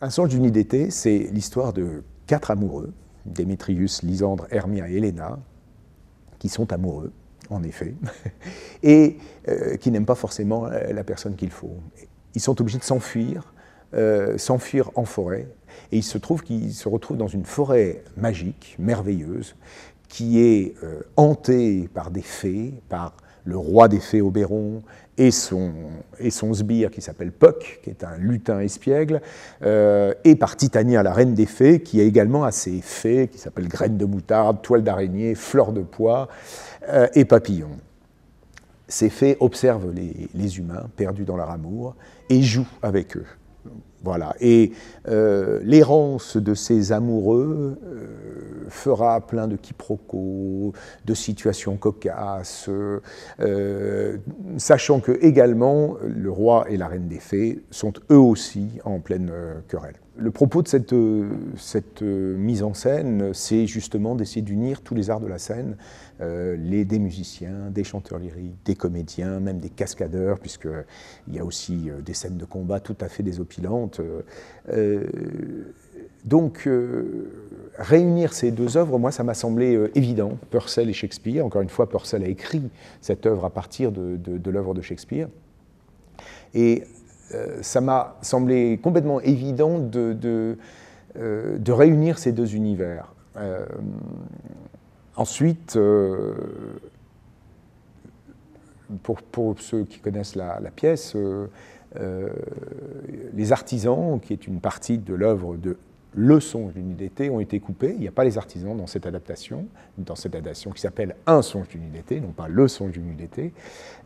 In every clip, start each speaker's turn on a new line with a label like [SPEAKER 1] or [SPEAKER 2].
[SPEAKER 1] Un songe d'une idée d'été, c'est l'histoire de quatre amoureux, Démétrius, Lysandre, Hermia et Helena, qui sont amoureux, en effet, et euh, qui n'aiment pas forcément euh, la personne qu'il faut. Ils sont obligés de s'enfuir, euh, s'enfuir en forêt, et il se trouve qu'ils se retrouvent dans une forêt magique, merveilleuse, qui est hantée par des fées, par le roi des fées Oberon et son, et son sbire qui s'appelle Puck, qui est un lutin espiègle, euh, et par Titania, la reine des fées, qui a également assez ses fées, qui s'appellent graines de moutarde, toile d'araignée, fleur de pois euh, et papillon. Ces fées observent les, humains perdus dans leur amour et jouent avec eux. Voilà. Et euh, l'errance de ces amoureux fera plein de quiproquos, de situations cocasses, euh, sachant que également le roi et la reine des fées sont eux aussi en pleine euh, querelle. Le propos de cette, euh, mise en scène, c'est justement d'essayer d'unir tous les arts de la scène, les, des musiciens, des chanteurs lyriques, des comédiens, même des cascadeurs, puisqu'il y a aussi des scènes de combat tout à fait désopilantes. donc, réunir ces deux œuvres, moi, ça m'a semblé euh, évident. Purcell et Shakespeare, encore une fois, Purcell a écrit cette œuvre à partir de, de l'œuvre de Shakespeare. Et euh, ça m'a semblé complètement évident de, euh, réunir ces deux univers. ensuite, pour, ceux qui connaissent la, la pièce, Les Artisans, qui est une partie de l'œuvre de le songe d'une nuit d'été ont été coupés. Il n'y a pas les artisans dans cette adaptation, dans cette adaptation qui s'appelle Un songe d'une nuit d'été, non pas Le songe d'une nuit d'été.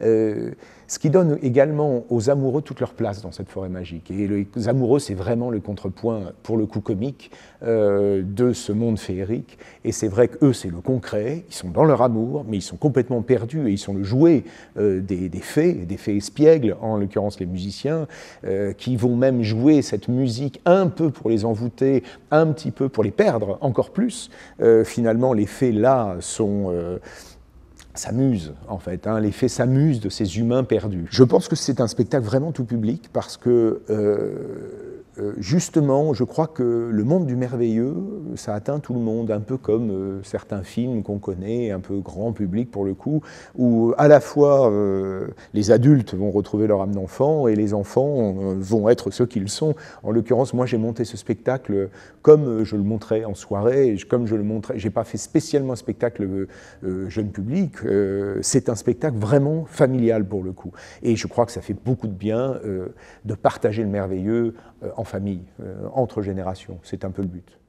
[SPEAKER 1] Euh, ce qui donne également aux amoureux toute leur place dans cette forêt magique. Et les amoureux, c'est vraiment le contrepoint, pour le coup comique, euh, de ce monde féerique. Et c'est vrai qu'eux, c'est le concret, ils sont dans leur amour, mais ils sont complètement perdus et ils sont le jouet euh, des, des, fées, des fées espiègles, en l'occurrence les musiciens, qui vont même jouer cette musique un peu pour les envoûter un petit peu pour les perdre encore plus. Euh, finalement, les faits là sont... Euh, s'amusent en fait, hein. les faits s'amusent de ces humains perdus. Je pense que c'est un spectacle vraiment tout public parce que euh, justement, je crois que le monde du merveilleux ça atteint tout le monde, un peu comme euh, certains films qu'on connaît, un peu grand public pour le coup, où à la fois euh, les adultes vont retrouver leur âme d'enfant et les enfants euh, vont être ceux qu'ils sont. En l'occurrence, moi j'ai monté ce spectacle comme je le montrais en soirée, comme je le montrais, j'ai pas fait spécialement un spectacle jeune public, c'est un spectacle vraiment familial pour le coup. Et je crois que ça fait beaucoup de bien de partager le merveilleux en famille, entre générations. C'est un peu le but.